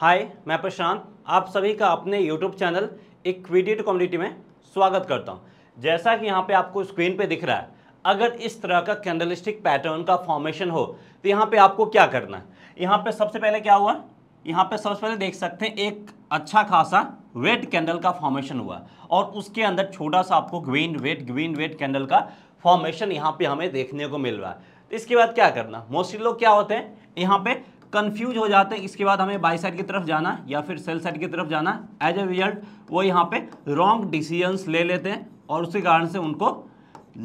हाय मैं प्रशांत आप सभी का अपने यूट्यूब चैनल इक्विटेड कम्युनिटी में स्वागत करता हूं जैसा कि यहां पे आपको स्क्रीन पे दिख रहा है अगर इस तरह का कैंडलिस्टिक पैटर्न का फॉर्मेशन हो तो यहां पे आपको क्या करना है यहां पे सबसे पहले क्या हुआ यहां पे सबसे पहले देख सकते हैं एक अच्छा खासा वेट कैंडल का फॉर्मेशन हुआ और उसके अंदर छोटा सा आपको green wait green wait candle का फॉर्मेशन यहाँ पर हमें देखने को मिल रहा है तो इसके बाद क्या करना मोस्टली लोग क्या होते हैं यहाँ पर कन्फ्यूज हो जाते हैं इसके बाद हमें बाई साइड की तरफ जाना या फिर सेल साइड की तरफ जाना एज ए रिजल्ट वो यहाँ पे रॉन्ग डिसीजंस ले लेते हैं और उसी कारण से उनको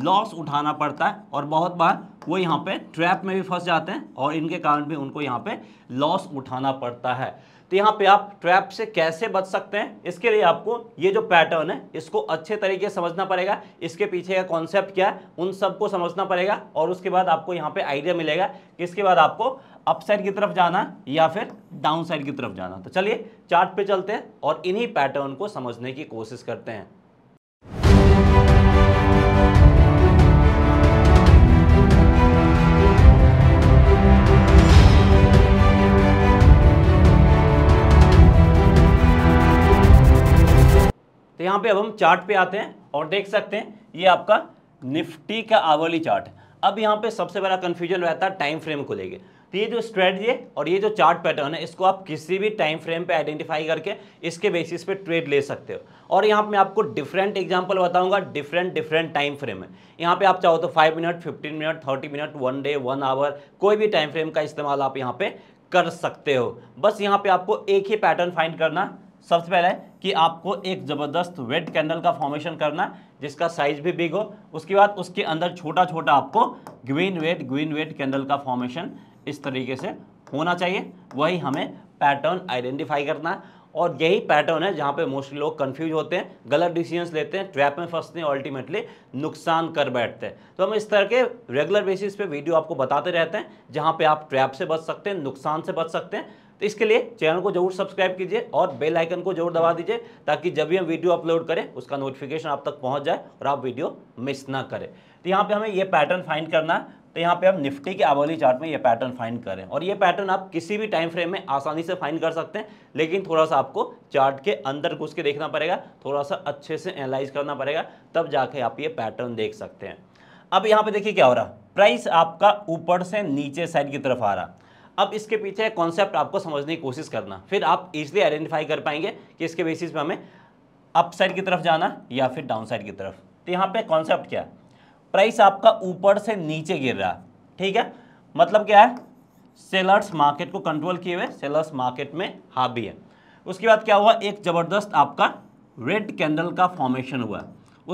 लॉस उठाना पड़ता है और बहुत बार वो यहाँ पे ट्रैप में भी फंस जाते हैं और इनके कारण भी उनको यहाँ पे लॉस उठाना पड़ता है तो यहाँ पे आप ट्रैप से कैसे बच सकते हैं इसके लिए आपको ये जो पैटर्न है इसको अच्छे तरीके से समझना पड़ेगा इसके पीछे का कॉन्सेप्ट क्या है उन सबको समझना पड़ेगा और उसके बाद आपको यहाँ पे आइडिया मिलेगा कि इसके बाद आपको अप साइड की तरफ जाना या फिर डाउन साइड की तरफ जाना तो चलिए चार्ट पे चलते हैं और इन्हीं पैटर्न को समझने की कोशिश करते हैं तो यहां पे अब हम चार्ट पे आते हैं और देख सकते हैं ये आपका निफ्टी का आवली चार्ट अब यहाँ पे सबसे बड़ा कन्फ्यूजन रहता है टाइम फ्रेम को लेके तो ये जो स्ट्रेटजी है और ये जो चार्ट पैटर्न है इसको आप किसी भी टाइम फ्रेम पे आइडेंटिफाई करके इसके बेसिस पे ट्रेड ले सकते हो और यहाँ पे मैं आपको डिफरेंट एग्जांपल बताऊंगा डिफरेंट डिफरेंट टाइम फ्रेम है यहाँ पे आप चाहो तो five minute fifteen minute thirty minute one day one hour कोई भी टाइम फ्रेम का इस्तेमाल आप यहाँ पर कर सकते हो बस यहाँ पर आपको एक ही पैटर्न फाइंड करना सबसे पहले कि आपको एक ज़बरदस्त वेट कैंडल का फॉर्मेशन करना जिसका साइज भी बिग हो उसके बाद उसके अंदर छोटा छोटा आपको green wait green wait candle का फॉर्मेशन इस तरीके से होना चाहिए वही हमें पैटर्न आइडेंटिफाई करना है और यही पैटर्न है जहाँ पे मोस्टली लोग कंफ्यूज होते हैं गलत डिसीजंस लेते हैं ट्रैप में फंसते हैं अल्टीमेटली नुकसान कर बैठते हैं तो हम इस तरह के रेगुलर बेसिस पे वीडियो आपको बताते रहते हैं जहाँ पे आप ट्रैप से बच सकते हैं नुकसान से बच सकते हैं तो इसके लिए चैनल को जरूर सब्सक्राइब कीजिए और बेल आइकन को जरूर दबा दीजिए ताकि जब भी हम वीडियो अपलोड करें उसका नोटिफिकेशन आप तक पहुँच जाए और आप वीडियो मिस ना करें तो यहाँ पर हमें ये पैटर्न फाइंड करना है तो यहाँ पे हम निफ्टी के आवर्ली चार्ट में ये पैटर्न फाइंड करें और ये पैटर्न आप किसी भी टाइम फ्रेम में आसानी से फाइंड कर सकते हैं लेकिन थोड़ा सा आपको चार्ट के अंदर घुस के देखना पड़ेगा थोड़ा सा अच्छे से एनालाइज करना पड़ेगा तब जाके आप ये पैटर्न देख सकते हैं अब यहाँ पे देखिए क्या हो रहा प्राइस आपका ऊपर से नीचे साइड की तरफ आ रहा अब इसके पीछे कॉन्सेप्ट आपको समझने की कोशिश करना फिर आप इजली आइडेंटिफाई कर पाएंगे कि इसके बेसिस पर हमें अप साइड की तरफ जाना या फिर डाउन साइड की तरफ तो यहाँ पे कॉन्सेप्ट क्या है प्राइस आपका ऊपर से नीचे गिर रहा ठीक है मतलब क्या है सेलर्स मार्केट को कंट्रोल किए हुए सेलर्स मार्केट में हावी है उसके बाद क्या हुआ एक ज़बरदस्त आपका रेड कैंडल का फॉर्मेशन हुआ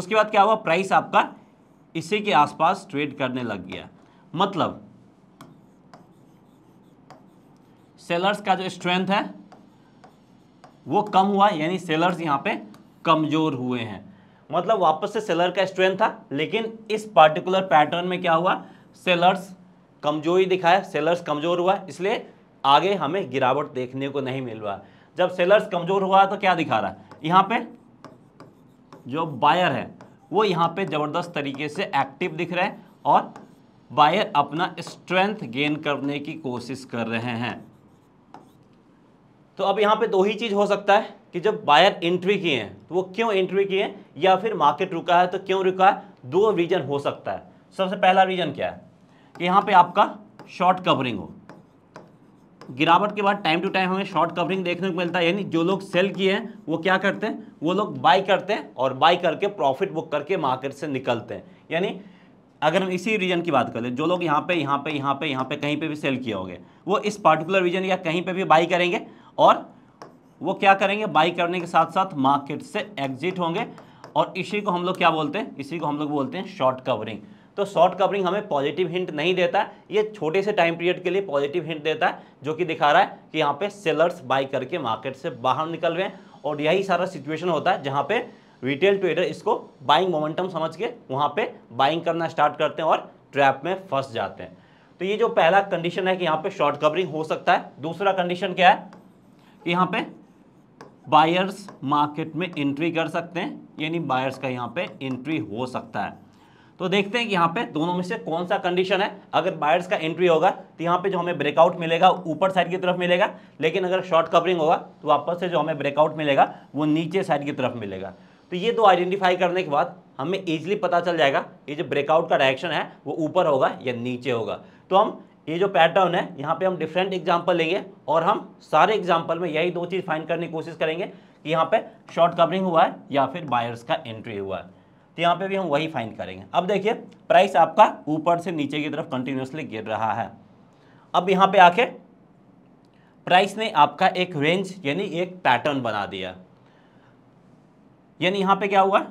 उसके बाद क्या हुआ प्राइस आपका इसी के आसपास ट्रेड करने लग गया मतलब सेलर्स का जो स्ट्रेंथ है वो कम हुआ यानी सेलर्स यहाँ पे कमज़ोर हुए हैं मतलब वापस से सेलर का स्ट्रेंथ था लेकिन इस पार्टिकुलर पैटर्न में क्या हुआ सेलर्स कमजोरी दिखाया सेलर्स कमजोर हुआ इसलिए आगे हमें गिरावट देखने को नहीं मिल रहा जब सेलर्स कमजोर हुआ तो क्या दिखा रहा है यहाँ पे जो बायर है वो यहाँ पे ज़बरदस्त तरीके से एक्टिव दिख रहे हैं और बायर अपना स्ट्रेंथ गेन करने की कोशिश कर रहे हैं तो अब यहाँ पे दो ही चीज़ हो सकता है कि जब बायर एंट्री किए हैं तो वो क्यों एंट्री किए हैं या फिर मार्केट रुका है तो क्यों रुका है दो रीजन हो सकता है सबसे पहला रीजन क्या है कि यहाँ पे आपका शॉर्ट कवरिंग हो गिरावट के बाद टाइम टू टाइम हमें शॉर्ट कवरिंग देखने को मिलता है यानी जो लोग सेल किए हैं वो क्या करते हैं वो लोग बाई करते हैं और बाई करके प्रॉफिट बुक करके मार्केट से निकलते हैं यानी अगर हम इसी रीजन की बात करें जो लोग यहाँ पे यहाँ पे यहाँ पे यहाँ पे कहीं पे भी सेल किए होंगे वो इस पार्टिकुलर रीजन या कहीं पे भी बाई करेंगे और वो क्या करेंगे बाई करने के साथ साथ मार्केट से एग्जिट होंगे और इसी को हम लोग क्या बोलते हैं इसी को हम लोग बोलते हैं शॉर्ट कवरिंग तो शॉर्ट कवरिंग हमें पॉजिटिव हिंट नहीं देता है ये छोटे से टाइम पीरियड के लिए पॉजिटिव हिंट देता है जो कि दिखा रहा है कि यहाँ पे सेलर्स बाई करके मार्केट से बाहर निकल रहे हैं और यही सारा सिचुएशन होता है जहाँ पे रिटेल ट्रेडर इसको बाइंग मोमेंटम समझ के वहाँ पे बाइंग करना स्टार्ट करते हैं और ट्रैप में फंस जाते हैं तो ये जो पहला कंडीशन है कि यहाँ पे शॉर्ट कवरिंग हो सकता है दूसरा कंडीशन क्या है यहाँ पे बायर्स मार्केट में एंट्री कर सकते हैं यानी बायर्स का यहाँ पे एंट्री हो सकता है तो देखते हैं कि यहाँ पे दोनों में से कौन सा कंडीशन है अगर बायर्स का एंट्री होगा तो यहाँ पे जो हमें ब्रेकआउट मिलेगा ऊपर साइड की तरफ मिलेगा लेकिन अगर शॉर्ट कवरिंग होगा तो वापस से जो हमें ब्रेकआउट मिलेगा वो नीचे साइड की तरफ मिलेगा तो ये दो आइडेंटिफाई करने के बाद हमें ईजिली पता चल जाएगा ये जो ब्रेकआउट का डायरेक्शन है वो ऊपर होगा या नीचे होगा तो हम ये जो पैटर्न है यहाँ पे हम डिफरेंट एग्जाम्पल लेंगे और हम सारे एग्जाम्पल में यही दो चीज़ फाइंड करने की कोशिश करेंगे कि यहाँ पे शॉर्ट कवरिंग हुआ है या फिर बायर्स का एंट्री हुआ है तो यहाँ पे भी हम वही फाइंड करेंगे अब देखिए प्राइस आपका ऊपर से नीचे की तरफ कंटिन्यूसली गिर रहा है अब यहाँ पे आके प्राइस ने आपका एक रेंज यानी एक पैटर्न बना दिया यानी यहाँ पे क्या हुआ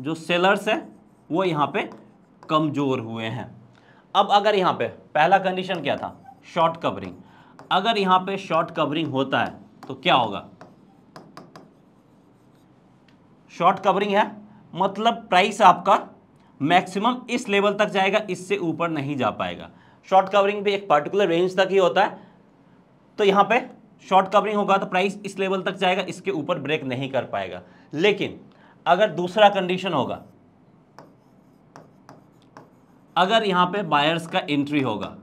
जो सेलर्स है वो यहाँ पे कमज़ोर हुए हैं अब अगर यहाँ पे पहला कंडीशन क्या था शॉर्ट कवरिंग अगर यहाँ पे शॉर्ट कवरिंग होता है तो क्या होगा शॉर्ट कवरिंग है मतलब प्राइस आपका मैक्सिमम इस लेवल तक जाएगा इससे ऊपर नहीं जा पाएगा शॉर्ट कवरिंग भी एक पर्टिकुलर रेंज तक ही होता है तो यहाँ पे शॉर्ट कवरिंग होगा तो प्राइस इस लेवल तक जाएगा इसके ऊपर ब्रेक नहीं कर पाएगा लेकिन अगर दूसरा कंडीशन होगा अगर यहां पे बायर्स का एंट्री होगा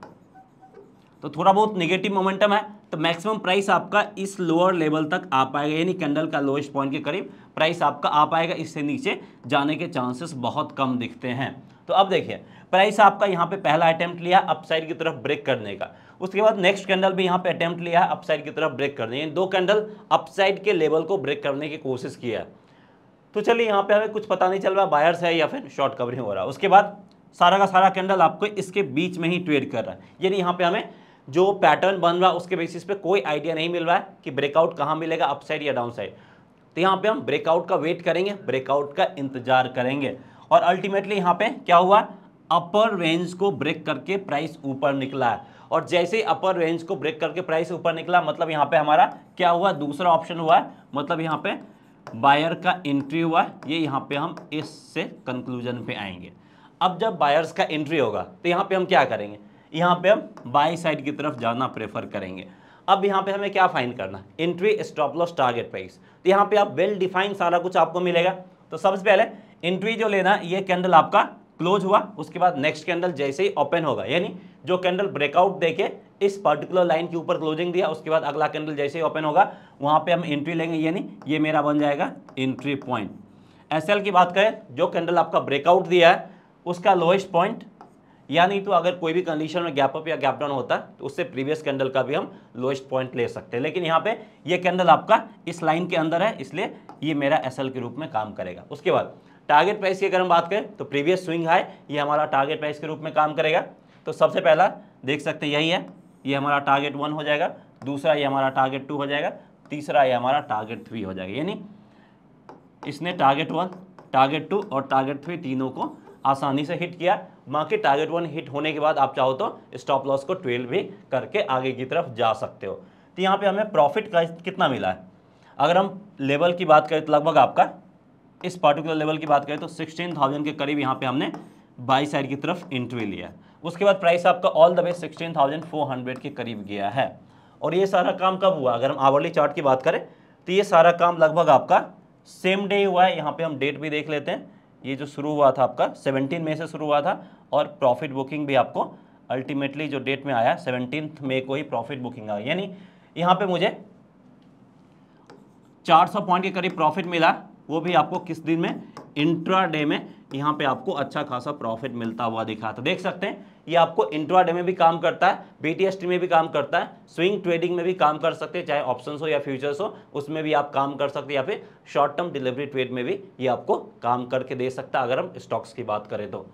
तो थोड़ा बहुत नेगेटिव मोमेंटम है तो मैक्सिमम प्राइस आपका इस लोअर लेवल तक आ पाएगा यानी कैंडल का लोएस्ट पॉइंट के करीब प्राइस आपका आ पाएगा इससे नीचे जाने के चांसेस बहुत कम दिखते हैं तो अब देखिए प्राइस आपका यहाँ पे पहला अटैम्प्ट लिया अपसाइड की तरफ ब्रेक करने का उसके बाद नेक्स्ट कैंडल भी यहाँ पे अटैम्प्ट लिया अपसाइड की तरफ ब्रेक करने दो कैंडल अपसाइड के लेवल को ब्रेक करने की कोशिश किया तो चलिए यहाँ पे हमें कुछ पता नहीं चल रहा बायर्स है या फिर शॉर्ट कवरिंग हो रहा है उसके बाद सारा का सारा कैंडल आपको इसके बीच में ही ट्रेड कर रहा है यानी यहाँ पे हमें जो पैटर्न बन रहा है उसके बेसिस पे कोई आइडिया नहीं मिल रहा है कि ब्रेकआउट कहाँ मिलेगा अपसाइड या साइड तो यहाँ पे हम ब्रेकआउट का वेट करेंगे ब्रेकआउट का इंतजार करेंगे और अल्टीमेटली यहाँ पे क्या हुआ अपर रेंज को ब्रेक करके प्राइस ऊपर निकला है और जैसे ही अपर रेंज को ब्रेक करके प्राइस ऊपर निकला मतलब यहाँ पे हमारा क्या हुआ दूसरा ऑप्शन हुआ है मतलब यहाँ पे बायर का एंट्री हुआ ये यहाँ पे हम इससे कंक्लूजन पे आएंगे अब जब बायर्स का एंट्री होगा तो यहाँ पे हम क्या करेंगे यहाँ पे हम बाई साइड की तरफ जाना प्रेफर करेंगे अब यहाँ पे हमें क्या फाइन करना entry stop loss target price तो यहाँ पे आप वेल डिफाइंड सारा कुछ आपको मिलेगा तो सबसे पहले एंट्री जो लेना ये कैंडल आपका क्लोज हुआ उसके बाद नेक्स्ट कैंडल जैसे ही ओपन होगा यानी जो कैंडल ब्रेकआउट देके इस पर्टिकुलर लाइन के ऊपर क्लोजिंग दिया उसके बाद अगला कैंडल जैसे ही ओपन होगा वहाँ पे हम एंट्री लेंगे यानी ये मेरा बन जाएगा एंट्री पॉइंट एसएल की बात करें जो कैंडल आपका ब्रेकआउट दिया है उसका लोएस्ट पॉइंट या नहीं तो अगर कोई भी कंडीशन में गैप अप या गैप डाउन होता है तो उससे प्रीवियस कैंडल का भी हम लोएस्ट पॉइंट ले सकते हैं लेकिन यहाँ पे ये कैंडल आपका इस लाइन के अंदर है इसलिए ये मेरा एसएल के रूप में काम करेगा उसके बाद टारगेट प्राइस की अगर हम बात करें तो प्रीवियस स्विंग हाई ये हमारा टारगेट प्राइस के रूप में काम करेगा तो सबसे पहला देख सकते यही है ये हमारा टारगेट वन हो जाएगा दूसरा ये हमारा टारगेट टू हो जाएगा तीसरा ये हमारा टारगेट थ्री हो जाएगा यानी इसने टारगेट वन टारगेट टू और टारगेट थ्री तीनों को आसानी से हिट किया बाकी टारगेट वन हिट होने के बाद आप चाहो तो स्टॉप लॉस को ट्वेल्व भी करके आगे की तरफ जा सकते हो तो यहाँ पे हमें प्रॉफिट कितना मिला है अगर हम लेवल की बात करें तो लगभग आपका इस पर्टिकुलर लेवल की बात करें तो सिक्सटीन थाउजेंड के करीब यहाँ पे हमने बाई साइड की तरफ एंट्री लिया उसके बाद प्राइस आपका all the way sixteen thousand four hundred के करीब गया है और ये सारा काम कब हुआ अगर हम आवर्ली चार्ट की बात करें तो ये सारा काम लगभग आपका सेम डे हुआ है यहाँ पे हम डेट भी देख लेते हैं ये जो शुरू हुआ था आपका 17 मई से शुरू हुआ था और प्रॉफिट बुकिंग भी आपको अल्टीमेटली जो डेट में आया सेवनटीन मई को ही प्रॉफिट बुकिंग आई यानी यहाँ पे मुझे 400 पॉइंट के करीब प्रॉफिट मिला वो भी आपको किस दिन में इंट्रा डे में यहाँ पे आपको अच्छा खासा प्रॉफिट मिलता हुआ दिखा था देख सकते हैं ये आपको इंट्राडे में भी काम करता है बीटीएसटी में भी काम करता है स्विंग ट्रेडिंग में भी काम कर सकते हैं चाहे ऑप्शन हो या फ्यूचर्स हो उसमें भी आप काम कर सकते हैं या फिर शॉर्ट टर्म डिलीवरी ट्रेड में भी ये आपको काम करके दे सकता है अगर हम स्टॉक्स की बात करें तो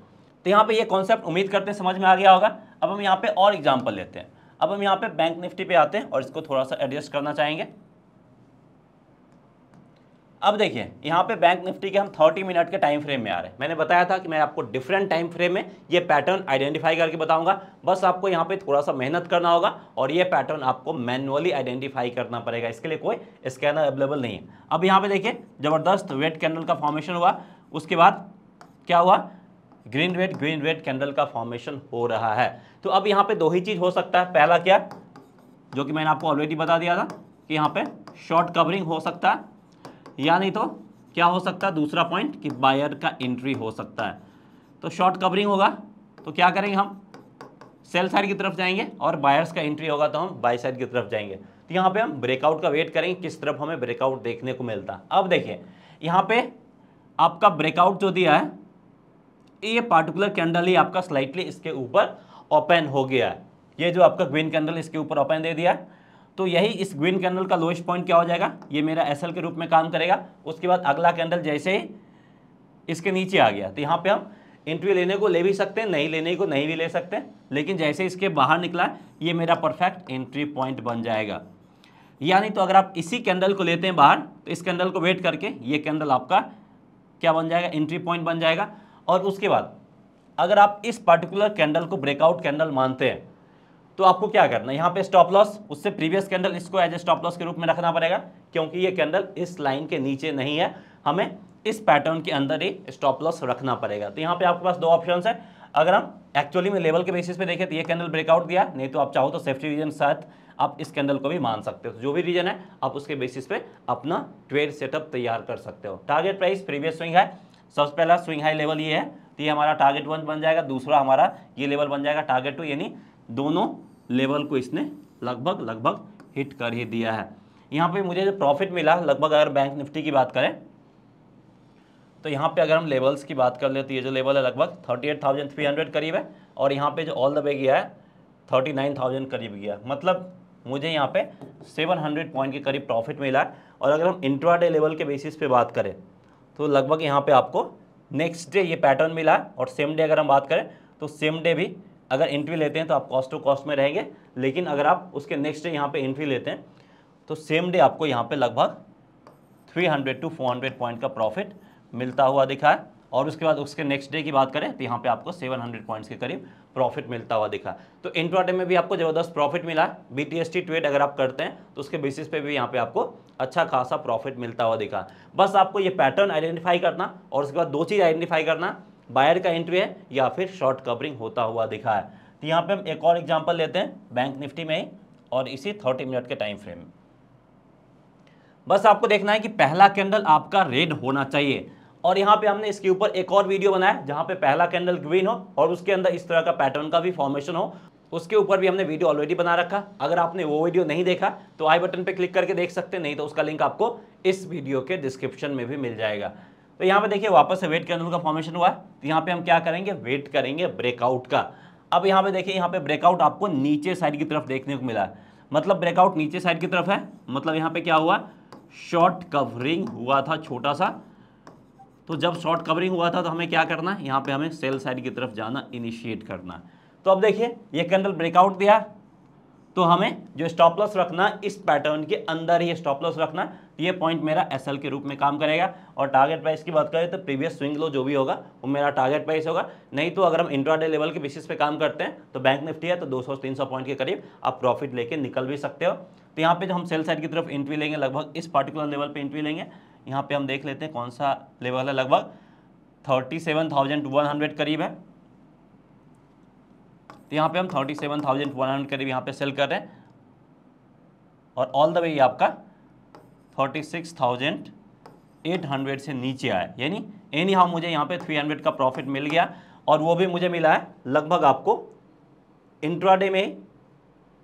तो यहाँ पे ये कॉन्सेप्ट उम्मीद करते हैं समझ में आ गया होगा अब हम यहाँ पे और एग्जाम्पल लेते हैं अब हम यहाँ पे बैंक निफ्टी पे आते हैं और इसको थोड़ा सा एडजस्ट करना चाहेंगे अब देखिए यहाँ पे बैंक निफ्टी के हम 30 मिनट के टाइम फ्रेम में आ रहे हैं मैंने बताया था कि मैं आपको डिफरेंट टाइम फ्रेम में ये पैटर्न आइडेंटिफाई करके बताऊंगा बस आपको यहाँ पे थोड़ा सा मेहनत करना होगा और ये पैटर्न आपको मैनुअली आइडेंटिफाई करना पड़ेगा इसके लिए कोई स्कैनर अवेलेबल नहीं है अब यहाँ पर देखिए जबरदस्त वेट कैंडल का फॉर्मेशन हुआ उसके बाद क्या हुआ green wait green wait candle का फॉर्मेशन हो रहा है तो अब यहाँ पर दो ही चीज़ हो सकता है पहला क्या जो कि मैंने आपको ऑलरेडी बता दिया था कि यहाँ पे शॉर्ट कवरिंग हो सकता है या नहीं तो क्या हो सकता है दूसरा पॉइंट कि बायर का एंट्री हो सकता है तो शॉर्ट कवरिंग होगा तो क्या करेंगे हम सेल साइड की तरफ जाएंगे और बायर्स का एंट्री होगा तो हम बाई साइड की तरफ जाएंगे तो यहाँ पे हम ब्रेकआउट का वेट करेंगे किस तरफ हमें ब्रेकआउट देखने को मिलता अब देखिए यहाँ पे आपका ब्रेकआउट जो दिया है ये पार्टिकुलर कैंडल ही आपका स्लाइटली इसके ऊपर ओपन हो गया है ये जो आपका ग्रीन कैंडल इसके ऊपर ओपन दे दिया है तो यही इस ग्रीन कैंडल का लोएस्ट पॉइंट क्या हो जाएगा ये मेरा एस के रूप में काम करेगा उसके बाद अगला कैंडल जैसे ही इसके नीचे आ गया तो यहाँ पे हम एंट्री लेने को ले भी सकते हैं नहीं लेने को नहीं भी ले सकते लेकिन जैसे इसके बाहर निकला ये मेरा परफेक्ट एंट्री पॉइंट बन जाएगा यानी तो अगर आप इसी कैंडल को लेते हैं बाहर तो इस कैंडल को वेट करके ये कैंडल आपका क्या बन जाएगा एंट्री पॉइंट बन जाएगा और उसके बाद अगर आप इस पर्टिकुलर कैंडल को ब्रेकआउट कैंडल मानते हैं तो आपको क्या करना है यहाँ पे स्टॉप लॉस उससे प्रीवियस कैंडल इसको एज ए स्टॉप लॉस के रूप में रखना पड़ेगा क्योंकि ये कैंडल इस लाइन के नीचे नहीं है हमें इस पैटर्न के अंदर ही स्टॉप लॉस रखना पड़ेगा तो यहाँ पे आपके पास दो ऑप्शन है अगर हम एक्चुअली में लेवल के बेसिस पे देखें तो ये कैंडल ब्रेकआउट दिया नहीं तो आप चाहो तो सेफ्टी रीजन साथ आप इस कैंडल को भी मान सकते हो तो जो भी रीजन है आप उसके बेसिस पे अपना ट्रेड सेटअप तैयार कर सकते हो target price previous swing high सबसे पहला स्विंग हाई लेवल ये है तो ये हमारा टारगेट वन बन जाएगा दूसरा हमारा ये लेवल बन जाएगा टारगेट टू यानी दोनों लेवल को इसने लगभग लगभग हिट कर ही दिया है यहाँ पे मुझे जो प्रॉफिट मिला लगभग अगर बैंक निफ्टी की बात करें तो यहाँ पे अगर हम लेवल्स की बात कर ले तो ये जो लेवल है लगभग thirty eight thousand three hundred करीब है और यहाँ पे जो ऑल द वे गया है थर्टी नाइन थाउजेंड करीब गया मतलब मुझे यहाँ पे सेवन हंड्रेड पॉइंट के करीब प्रॉफिट मिला है और अगर हम इंट्राडे लेवल के बेसिस पे बात करें तो लगभग यहाँ पे आपको नेक्स्ट डे ये पैटर्न मिला है और सेम डे अगर हम बात करें तो सेम डे भी अगर एंट्री लेते हैं तो आप कॉस्ट टू कॉस्ट में रहेंगे लेकिन अगर आप उसके नेक्स्ट डे यहाँ पे एंट्री लेते हैं तो सेम डे आपको यहाँ पे लगभग 300 टू 400 पॉइंट का प्रॉफिट मिलता हुआ दिखा है और उसके बाद उसके नेक्स्ट डे की बात करें तो यहाँ पे आपको 700 पॉइंट्स के करीब प्रॉफिट मिलता हुआ दिखा तो इंट्राडे में भी आपको ज़बरदस्त प्रॉफिट मिला है टी ट्रेड अगर आप करते हैं तो उसके बेसिस पे भी यहाँ पे आपको अच्छा खासा प्रॉफिट मिलता हुआ दिखा बस आपको ये पैटर्न आइडेंटिफाई करना और उसके बाद दो चीज़ आइडेंटिफाई करना बायर का एंट्री है या फिर शॉर्ट कवरिंग होता हुआ दिखा है तो यहाँ पे हम एक और एग्जांपल लेते हैं बैंक निफ्टी में और इसी थर्टी मिनट के टाइम फ्रेम में बस आपको देखना है कि पहला कैंडल आपका रेड होना चाहिए और यहाँ पे हमने इसके ऊपर एक और वीडियो बनाया जहाँ पे पहला कैंडल ग्रीन हो और उसके अंदर इस तरह का पैटर्न का भी फॉर्मेशन हो उसके ऊपर भी हमने वीडियो ऑलरेडी बना रखा अगर आपने वो वीडियो नहीं देखा तो आई बटन पे क्लिक करके देख सकते नहीं तो उसका लिंक आपको इस वीडियो के डिस्क्रिप्शन में भी मिल जाएगा तो यहाँ पे देखिए वापस से वेट कैंडल का फॉर्मेशन हुआ है तो यहाँ पे हम क्या करेंगे वेट करेंगे ब्रेकआउट का अब यहाँ पे देखिए यहाँ पे ब्रेकआउट आपको नीचे साइड की तरफ देखने को मिला मतलब ब्रेकआउट नीचे साइड की तरफ है मतलब यहाँ पे क्या हुआ शॉर्ट कवरिंग हुआ था छोटा सा तो जब शॉर्ट कवरिंग हुआ था तो हमें क्या करना है यहाँ पे हमें सेल साइड की तरफ जाना इनिशिएट करना तो अब देखिए ये कैंडल ब्रेकआउट दिया तो हमें जो स्टॉपलस रखना इस पैटर्न के अंदर ही स्टॉपलस रखना तो ये पॉइंट मेरा एस के रूप में काम करेगा और टारगेट प्राइस की बात करें तो प्रीवियस स्विंग लो जो भी होगा वो मेरा टारगेट प्राइस होगा नहीं तो अगर हम इंट्राडे लेवल के बेसिस पे काम करते हैं तो बैंक निफ्टी है तो 200-300 पॉइंट के करीब आप प्रॉफिट लेके निकल भी सकते हो तो यहाँ पे जो हम सेल साइड की तरफ इंट्री लेंगे लगभग इस पर्टिकुलर लेवल पे इंट्री लेंगे यहाँ पे हम देख लेते हैं कौन सा लेवल है लगभग thirty seven thousand one hundred करीब है तो यहाँ पे हम thirty seven thousand one hundred करीब यहाँ पे सेल कर रहे हैं और ऑल द वे आपका forty six thousand eight hundred से नीचे आया यानी एनी हाउ मुझे यहाँ पे थ्री हंड्रेड का प्रॉफिट मिल गया और वो भी मुझे मिला है लगभग आपको इंट्राडे में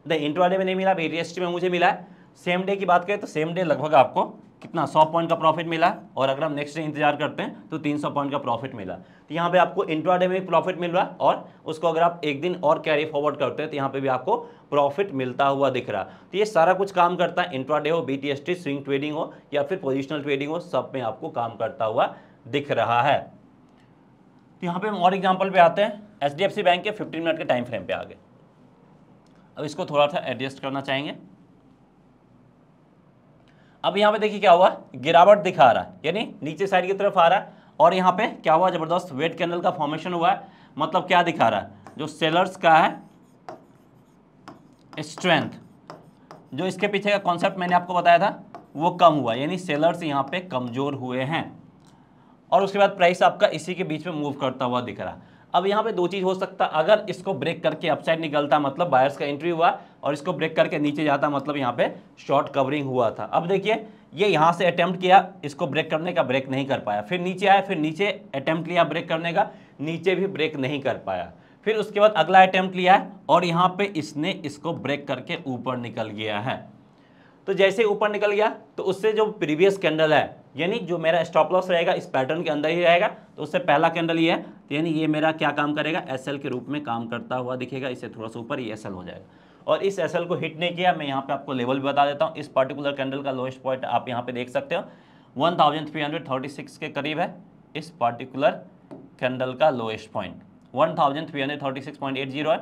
नहीं इंट्राडे में नहीं मिला बी में मुझे मिला है सेम डे की बात करें तो सेम डे लगभग आपको कितना 100 पॉइंट का प्रॉफिट मिला और अगर हम नेक्स्ट डे इंतजार करते हैं तो 300 पॉइंट का प्रॉफिट मिला तो यहाँ पे आपको इंट्रा डे में प्रॉफिट मिल रहा और उसको अगर आप एक दिन और कैरी फॉरवर्ड करते हैं तो यहाँ पे भी आपको प्रॉफिट मिलता हुआ दिख रहा तो ये सारा कुछ काम करता है इंट्राडे हो बी स्विंग ट्रेडिंग हो या फिर पोजिशनल ट्रेडिंग हो सब में आपको काम करता हुआ दिख रहा है तो यहाँ पे हम और एग्जाम्पल पे आते हैं एच बैंक के फिफ्टीन मिनट के टाइम फ्रेम पे आ गए अब इसको थोड़ा सा एडजस्ट करना चाहेंगे अब यहाँ पे देखिए क्या हुआ गिरावट दिखा रहा है यानी नीचे साइड की तरफ आ रहा है और यहाँ पे क्या हुआ जबरदस्त वेट कैंडल का फॉर्मेशन हुआ है मतलब क्या दिखा रहा है जो सेलर्स का है स्ट्रेंथ जो इसके पीछे का कॉन्सेप्ट मैंने आपको बताया था वो कम हुआ यानी सेलर्स यहाँ पे कमज़ोर हुए हैं और उसके बाद प्राइस आपका इसी के बीच में मूव करता हुआ दिख रहा अब यहाँ पे दो चीज़ हो सकता अगर इसको ब्रेक करके अपसाइड निकलता मतलब बायर्स का एंट्री हुआ और इसको ब्रेक करके नीचे जाता मतलब यहाँ पे शॉर्ट कवरिंग हुआ था अब देखिए ये यहाँ से अटैम्प्ट किया इसको ब्रेक करने का ब्रेक नहीं कर पाया फिर नीचे आया फिर नीचे अटैम्प्ट लिया ब्रेक करने का नीचे भी ब्रेक नहीं कर पाया फिर उसके बाद अगला अटैम्प्ट लिया है और यहाँ पे इसने इसको ब्रेक करके ऊपर निकल गया है तो जैसे ऊपर निकल गया तो उससे जो प्रीवियस कैंडल है यानी जो मेरा स्टॉप लॉस रहेगा इस पैटर्न के अंदर ही रहेगा तो उससे पहला कैंडल ये है तो यानी ये मेरा क्या काम करेगा एस के रूप में काम करता हुआ दिखेगा इससे थोड़ा सा ऊपर ये एस हो जाएगा और इस एस को हिट नहीं किया मैं यहाँ पे आपको लेवल भी बता देता हूँ इस पर्टिकुलर कैंडल का लोएस्ट पॉइंट आप यहाँ पे देख सकते हो 1336 के करीब है इस पर्टिकुलर कैंडल का लोएस्ट पॉइंट 1336.80 है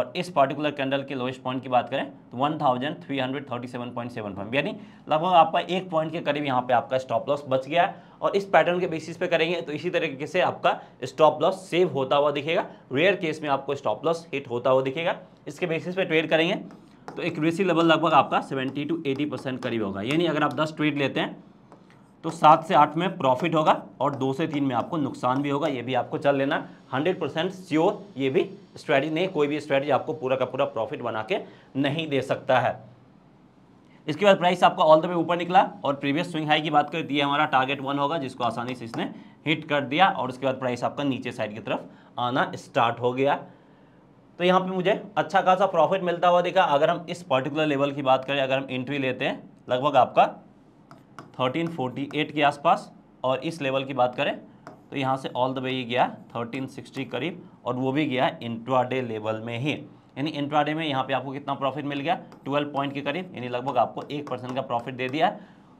और इस पर्टिकुलर कैंडल के लोएस्ट पॉइंट की बात करें तो 1337.75 यानी लगभग आपका एक पॉइंट के करीब यहाँ पे आपका स्टॉप लॉस बच गया है और इस पैटर्न के बेसिस पे करेंगे तो इसी तरीके से आपका स्टॉप लॉस सेव होता हुआ दिखेगा रेयर केस में आपको स्टॉप लॉस हिट होता हुआ दिखेगा इसके बेसिस पे ट्रेड करेंगे तो एक लेवल लगभग आपका 70 टू 80 परसेंट करीब होगा यानी अगर आप 10 ट्रेड लेते हैं तो सात से आठ में प्रॉफिट होगा और दो से तीन में आपको नुकसान भी होगा ये भी आपको चल लेना हंड्रेड परसेंट श्योर ये भी स्ट्रैटेजी नहीं कोई भी स्ट्रैटेजी आपको पूरा का पूरा प्रॉफिट बना के नहीं दे सकता है इसके बाद प्राइस आपका ऑल द वे ऊपर निकला और प्रीवियस स्विंग हाई की बात करें तो ये हमारा टारगेट वन होगा जिसको आसानी से इसने हिट कर दिया और उसके बाद प्राइस आपका नीचे साइड की तरफ आना स्टार्ट हो गया तो यहाँ पे मुझे अच्छा खासा प्रॉफिट मिलता हुआ देखा अगर हम इस पर्टिकुलर लेवल की बात करें अगर हम एंट्री लेते हैं लगभग आपका 1348 के आसपास और इस लेवल की बात करें तो यहाँ से ऑल द वे ही गया 1360 करीब और वो भी गया इंट्राडे लेवल में ही यानी इंट्राडे में यहाँ पे आपको कितना प्रॉफिट मिल गया 12 पॉइंट के करीब यानी लगभग आपको एक परसेंट का प्रॉफिट दे दिया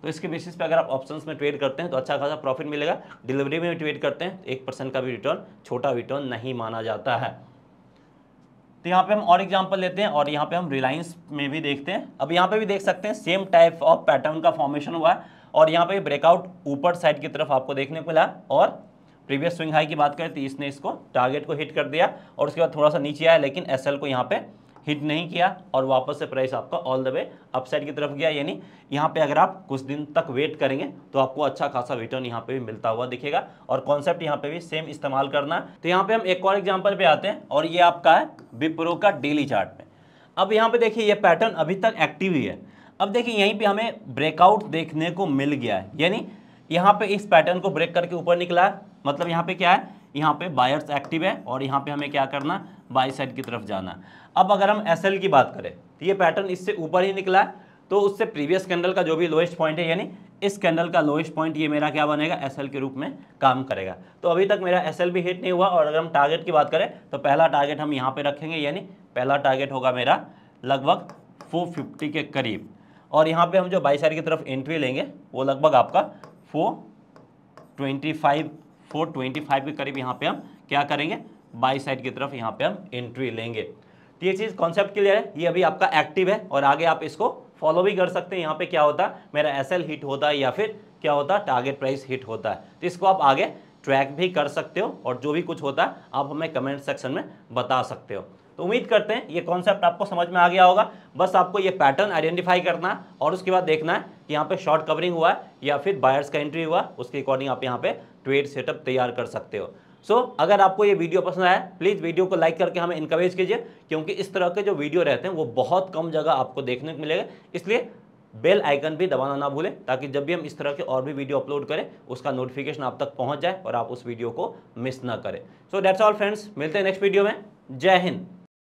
तो इसके बेसिस पे अगर आप ऑप्शन में ट्रेड करते हैं तो अच्छा खासा प्रॉफिट मिलेगा डिलीवरी में ट्रेड करते हैं तो एक परसेंट का भी रिटर्न छोटा रिटर्न नहीं माना जाता है तो यहाँ पे हम और एग्जांपल लेते हैं और यहाँ पे हम रिलायंस में भी देखते हैं अब यहाँ पे भी देख सकते हैं सेम टाइप ऑफ पैटर्न का फॉर्मेशन हुआ है और यहाँ पे ब्रेकआउट ऊपर साइड की तरफ आपको देखने को मिला और प्रीवियस स्विंग हाई की बात करें तो इसने इसको टारगेट को हिट कर दिया और उसके बाद थोड़ा सा नीचे आया लेकिन एस को यहाँ पे हिट नहीं किया और वापस से प्राइस आपका ऑल द वे अपसाइड की तरफ गया यानी यहाँ पे अगर आप कुछ दिन तक वेट करेंगे तो आपको अच्छा खासा रिटर्न यहाँ पे भी मिलता हुआ दिखेगा और कॉन्सेप्ट यहाँ पे भी सेम इस्तेमाल करना तो यहाँ पे हम एक और एग्जांपल पे आते हैं और ये आपका है विप्रो का डेली चार्ट में अब यहाँ पे देखिए ये पैटर्न अभी तक एक्टिव ही है अब देखिए यहीं पर हमें ब्रेकआउट देखने को मिल गया है यानी यहाँ पे इस पैटर्न को ब्रेक करके ऊपर निकला है मतलब यहाँ पे क्या है यहाँ पे बायर्स एक्टिव है और यहाँ पे हमें क्या करना बाई साइड की तरफ जाना अब अगर हम एस की बात करें तो ये पैटर्न इससे ऊपर ही निकला है तो उससे प्रीवियस कैंडल का जो भी लोएस्ट पॉइंट है यानी इस कैंडल का लोएस्ट पॉइंट ये मेरा क्या बनेगा एस के रूप में काम करेगा तो अभी तक मेरा एस भी हिट नहीं हुआ और अगर हम टारगेट की बात करें तो पहला टारगेट हम यहाँ पर रखेंगे यानी पहला टारगेट होगा मेरा लगभग फिफ्टी के करीब और यहाँ पे हम जो बाईसाइड की तरफ एंट्री लेंगे वो लगभग आपका 425 फोर ट्वेंटी फाइव के करीब यहाँ पे हम क्या करेंगे बाई साइड की तरफ यहाँ पे हम एंट्री लेंगे तो ये चीज़ कॉन्सेप्ट क्लियर है ये अभी आपका एक्टिव है और आगे आप इसको फॉलो भी कर सकते हैं यहाँ पे क्या होता है मेरा एस हिट होता है या फिर क्या होता है टारगेट प्राइस हिट होता है तो इसको आप आगे ट्रैक भी कर सकते हो और जो भी कुछ होता है आप हमें कमेंट सेक्शन में बता सकते हो तो उम्मीद करते हैं ये कॉन्सेप्ट आपको समझ में आ गया होगा बस आपको ये पैटर्न आइडेंटिफाई करना और उसके बाद देखना है कि यहाँ पे शॉर्ट कवरिंग हुआ है या फिर बायर्स का एंट्री हुआ उसके अकॉर्डिंग आप यहाँ पे ट्रेड सेटअप तैयार कर सकते हो सो so, अगर आपको ये वीडियो पसंद आया प्लीज़ वीडियो को लाइक करके हमें इनकरेज कीजिए क्योंकि इस तरह के जो वीडियो रहते हैं वो बहुत कम जगह आपको देखने को मिलेगा इसलिए बेल आइकन भी दबाना ना भूलें ताकि जब भी हम इस तरह के और भी वीडियो अपलोड करें उसका नोटिफिकेशन आप तक पहुंच जाए और आप उस वीडियो को मिस ना करें सो डेट्स ऑल फ्रेंड्स मिलते हैं नेक्स्ट वीडियो में जय हिंद